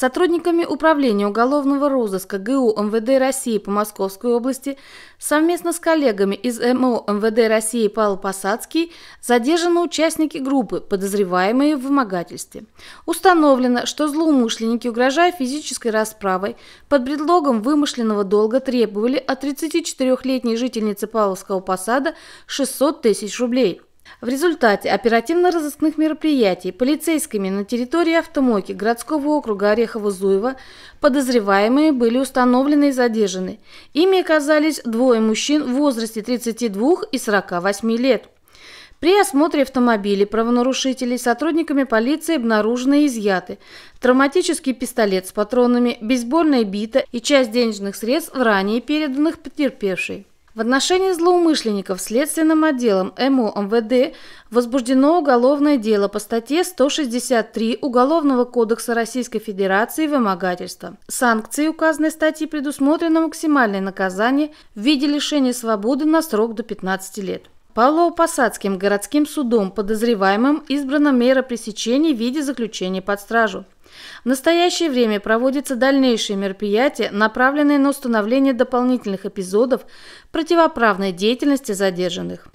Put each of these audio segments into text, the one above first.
Сотрудниками Управления уголовного розыска ГУ МВД России по Московской области совместно с коллегами из МО МВД России Павел Посадский задержаны участники группы, подозреваемые в вымогательстве. Установлено, что злоумышленники, угрожая физической расправой, под предлогом вымышленного долга требовали от 34-летней жительницы Павловского посада 600 тысяч рублей – в результате оперативно-розыскных мероприятий полицейскими на территории автомойки городского округа Орехово-Зуева подозреваемые были установлены и задержаны. Ими оказались двое мужчин в возрасте 32 и 48 лет. При осмотре автомобилей правонарушителей сотрудниками полиции обнаружены и изъяты травматический пистолет с патронами, бейсбольная бита и часть денежных средств, ранее переданных потерпевшей. В отношении злоумышленников следственным отделом МО МВД возбуждено уголовное дело по статье 163 Уголовного кодекса Российской Федерации «Вымогательство». Санкции указанной статьи предусмотрено максимальное наказание в виде лишения свободы на срок до 15 лет. Павлово-Посадским городским судом подозреваемым избрана мера пресечения в виде заключения под стражу. В настоящее время проводятся дальнейшие мероприятия, направленные на установление дополнительных эпизодов противоправной деятельности задержанных.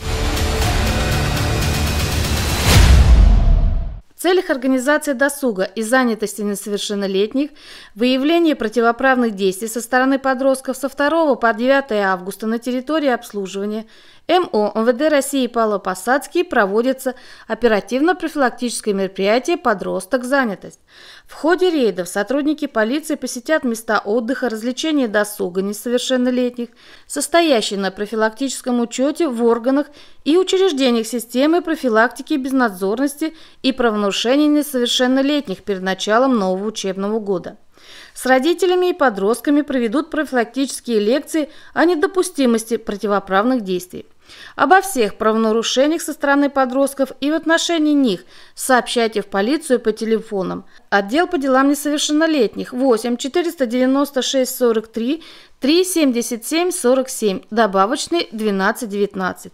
В целях организации досуга и занятости несовершеннолетних, выявление противоправных действий со стороны подростков со 2 по 9 августа на территории обслуживания – МО МВД России Павло Посадский проводится оперативно-профилактическое мероприятие «Подросток. Занятость». В ходе рейдов сотрудники полиции посетят места отдыха, развлечения и досуга несовершеннолетних, состоящие на профилактическом учете в органах и учреждениях системы профилактики безнадзорности и правонарушений несовершеннолетних перед началом нового учебного года. С родителями и подростками проведут профилактические лекции о недопустимости противоправных действий. Обо всех правонарушениях со стороны подростков и в отношении них сообщайте в полицию по телефонам. Отдел по делам несовершеннолетних 8 496 43 377 47, добавочный 1219.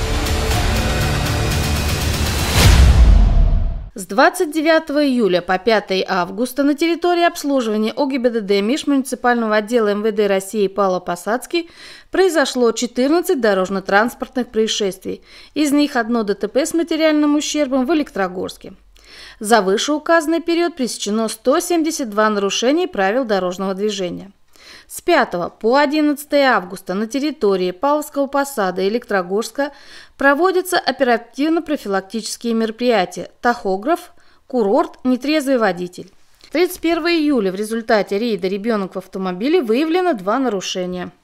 С 29 июля по 5 августа на территории обслуживания ОГИБДД межмуниципального отдела МВД России Павло-Посадский произошло 14 дорожно-транспортных происшествий. Из них одно ДТП с материальным ущербом в Электрогорске. За вышеуказанный период пресечено 172 нарушения правил дорожного движения. С 5 по 11 августа на территории Павловского посада и Электрогорска проводятся оперативно-профилактические мероприятия «Тахограф», «Курорт», «Нетрезвый водитель». 31 июля в результате рейда «Ребенок в автомобиле» выявлено два нарушения –